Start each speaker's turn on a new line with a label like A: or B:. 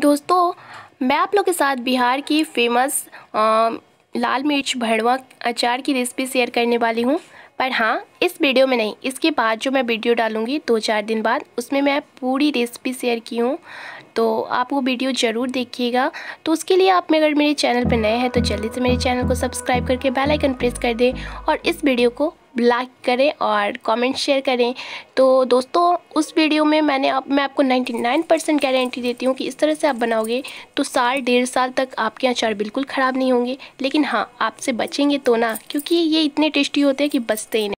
A: दोस्तों मैं आप लोग के साथ बिहार की फेमस आ, लाल मिर्च भड़वा अचार की रेसिपी शेयर करने वाली हूँ पर हाँ इस वीडियो में नहीं इसके बाद जो मैं वीडियो डालूँगी दो चार दिन बाद उसमें मैं पूरी रेसिपी शेयर की हूँ तो आप वो वीडियो ज़रूर देखिएगा तो उसके लिए आप में अगर मेरे चैनल पर नए हैं तो जल्दी से मेरे चैनल को सब्सक्राइब करके बेल आइकन प्रेस कर दें और इस वीडियो को लाइक करें और कमेंट शेयर करें तो दोस्तों उस वीडियो में मैंने आप, मैं आपको 99 परसेंट गारंटी देती हूँ कि इस तरह से आप बनाओगे तो साल डेढ़ साल तक आपके अचार बिल्कुल ख़राब नहीं होंगे लेकिन हाँ आपसे बचेंगे तो ना क्योंकि ये इतने टेस्टी होते हैं कि बचते ही नहीं